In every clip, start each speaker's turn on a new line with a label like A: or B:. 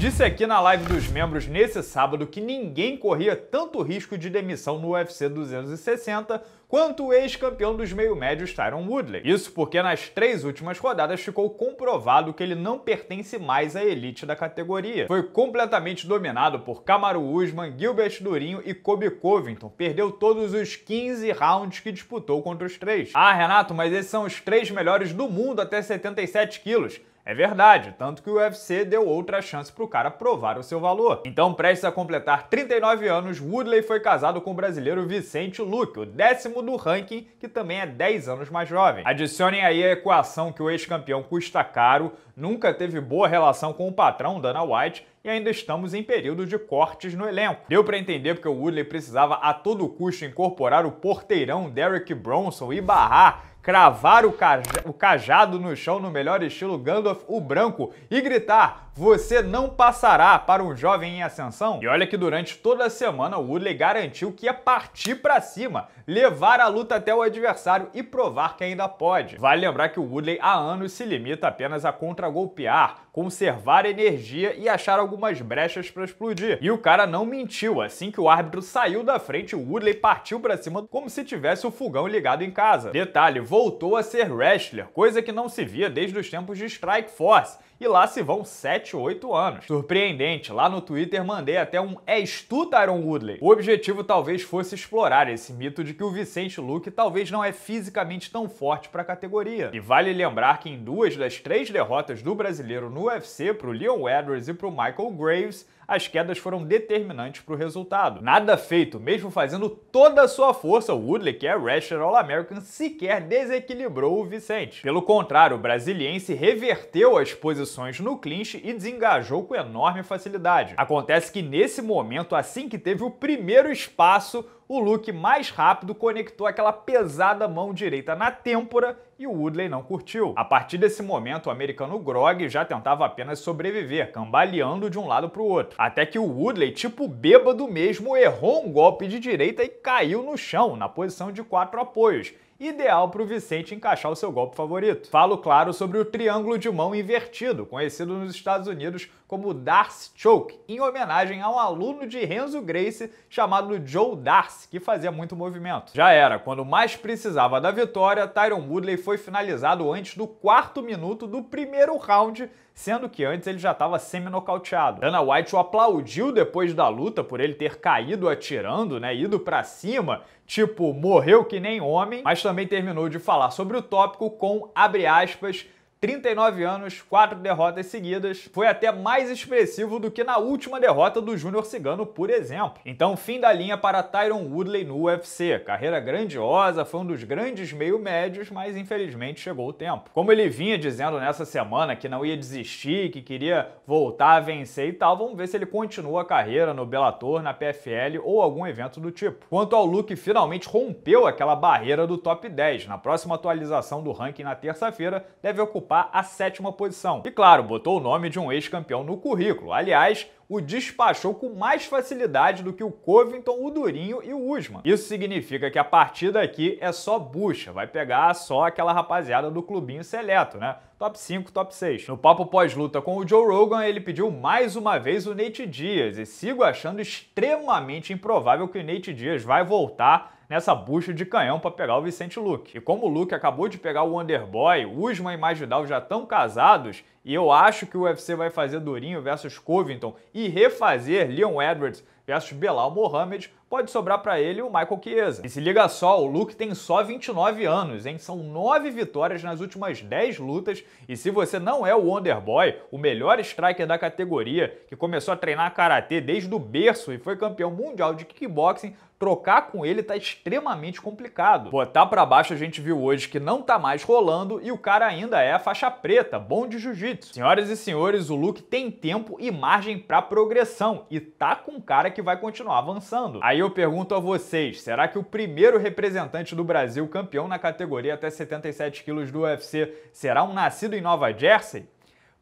A: Disse aqui na live dos membros nesse sábado que ninguém corria tanto risco de demissão no UFC 260 quanto o ex-campeão dos meio-médios Tyron Woodley. Isso porque nas três últimas rodadas ficou comprovado que ele não pertence mais à elite da categoria. Foi completamente dominado por Kamaru Usman, Gilbert Durinho e Kobe Covington. Perdeu todos os 15 rounds que disputou contra os três. Ah, Renato, mas esses são os três melhores do mundo até 77 quilos. É verdade, tanto que o UFC deu outra chance pro cara provar o seu valor. Então, prestes a completar 39 anos, Woodley foi casado com o brasileiro Vicente Luque, o décimo do ranking, que também é 10 anos mais jovem. Adicionem aí a equação que o ex-campeão custa caro, nunca teve boa relação com o patrão Dana White e ainda estamos em período de cortes no elenco. Deu para entender porque o Woodley precisava a todo custo incorporar o porteirão Derek Bronson e barrar cravar o, caja o cajado no chão no melhor estilo Gandalf o Branco e gritar: Você não passará para um jovem em ascensão? E olha que durante toda a semana o Woodley garantiu que ia partir para cima, levar a luta até o adversário e provar que ainda pode. Vale lembrar que o Woodley há anos se limita apenas a contragolpear, conservar energia e achar algumas brechas para explodir. E o cara não mentiu, assim que o árbitro saiu da frente, o Woodley partiu para cima como se tivesse o fogão ligado em casa. Detalhe, voltou a ser wrestler, coisa que não se via desde os tempos de Strike Force, e lá se vão 7, 8 anos. Surpreendente, lá no Twitter mandei até um És tu, Tyron Woodley? O objetivo talvez fosse explorar esse mito de que o Vicente Luque talvez não é fisicamente tão forte para a categoria. E vale lembrar que em duas das três derrotas do brasileiro no UFC pro Leon Edwards e pro Michael Graves, as quedas foram determinantes para o resultado. Nada feito, mesmo fazendo toda a sua força, o Woodley, que é wrestler All-American, sequer desequilibrou o Vicente. Pelo contrário, o brasiliense reverteu as posições posições no clinch e desengajou com enorme facilidade. Acontece que nesse momento, assim que teve o primeiro espaço, o Luke mais rápido conectou aquela pesada mão direita na têmpora e o Woodley não curtiu. A partir desse momento, o americano Grog já tentava apenas sobreviver, cambaleando de um lado para o outro. Até que o Woodley, tipo bêbado mesmo, errou um golpe de direita e caiu no chão, na posição de quatro apoios, ideal para o Vicente encaixar o seu golpe favorito. Falo, claro, sobre o triângulo de mão invertido, conhecido nos Estados Unidos como Darcy Choke, em homenagem a um aluno de Renzo Grace chamado Joe Darcy que fazia muito movimento. Já era, quando mais precisava da vitória, Tyron Woodley foi finalizado antes do quarto minuto do primeiro round, sendo que antes ele já estava semi-nocauteado. Dana White o aplaudiu depois da luta por ele ter caído atirando, né, ido para cima, tipo, morreu que nem homem, mas também terminou de falar sobre o tópico com, abre aspas, 39 anos, 4 derrotas seguidas, foi até mais expressivo do que na última derrota do Júnior Cigano, por exemplo. Então, fim da linha para Tyron Woodley no UFC. Carreira grandiosa, foi um dos grandes meio-médios, mas infelizmente chegou o tempo. Como ele vinha dizendo nessa semana que não ia desistir, que queria voltar a vencer e tal, vamos ver se ele continua a carreira no Bellator, na PFL ou algum evento do tipo. Quanto ao Luke, finalmente rompeu aquela barreira do top 10. Na próxima atualização do ranking na terça-feira, deve ocupar ocupar a sétima posição. E claro, botou o nome de um ex-campeão no currículo. Aliás, o despachou com mais facilidade do que o Covington, o Durinho e o Usman. Isso significa que a partir daqui é só bucha, vai pegar só aquela rapaziada do clubinho seleto, né? Top 5, top 6. No papo pós-luta com o Joe Rogan, ele pediu mais uma vez o Nate Diaz e sigo achando extremamente improvável que o Nate Diaz vai voltar nessa bucha de canhão para pegar o Vicente Luke. E como o Luke acabou de pegar o Wonderboy, Usman e Masvidal já estão casados, e eu acho que o UFC vai fazer Durinho versus Covington e refazer Leon Edwards versus Belal Mohamed, pode sobrar para ele o Michael Chiesa. E se liga só, o Luke tem só 29 anos, hein? São 9 vitórias nas últimas 10 lutas, e se você não é o Wonderboy, o melhor striker da categoria, que começou a treinar karatê desde o berço e foi campeão mundial de kickboxing, trocar com ele tá extremamente complicado. Botar tá para baixo a gente viu hoje que não tá mais rolando e o cara ainda é a faixa preta, bom de jiu-jitsu. Senhoras e senhores, o Luke tem tempo e margem para progressão e tá com cara que que vai continuar avançando. Aí eu pergunto a vocês, será que o primeiro representante do Brasil campeão na categoria até 77 quilos do UFC será um nascido em Nova Jersey?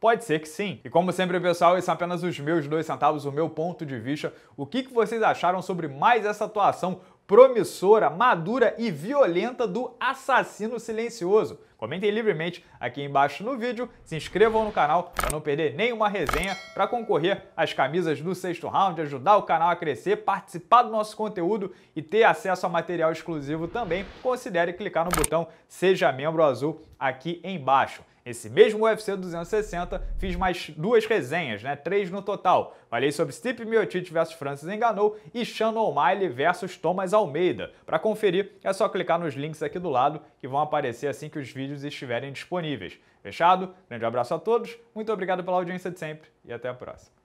A: Pode ser que sim. E como sempre, pessoal, esses são apenas os meus dois centavos, o meu ponto de vista. O que, que vocês acharam sobre mais essa atuação promissora, madura e violenta do assassino silencioso. Comentem livremente aqui embaixo no vídeo, se inscrevam no canal para não perder nenhuma resenha, para concorrer às camisas do sexto round, ajudar o canal a crescer, participar do nosso conteúdo e ter acesso a material exclusivo também, considere clicar no botão Seja Membro Azul aqui embaixo. Nesse mesmo UFC 260, fiz mais duas resenhas, né? Três no total. Falei sobre Stipe Miocic versus Francis Enganou e Shannon O'Malley versus Thomas Almeida. Para conferir, é só clicar nos links aqui do lado que vão aparecer assim que os vídeos estiverem disponíveis. Fechado? Grande abraço a todos, muito obrigado pela audiência de sempre e até a próxima.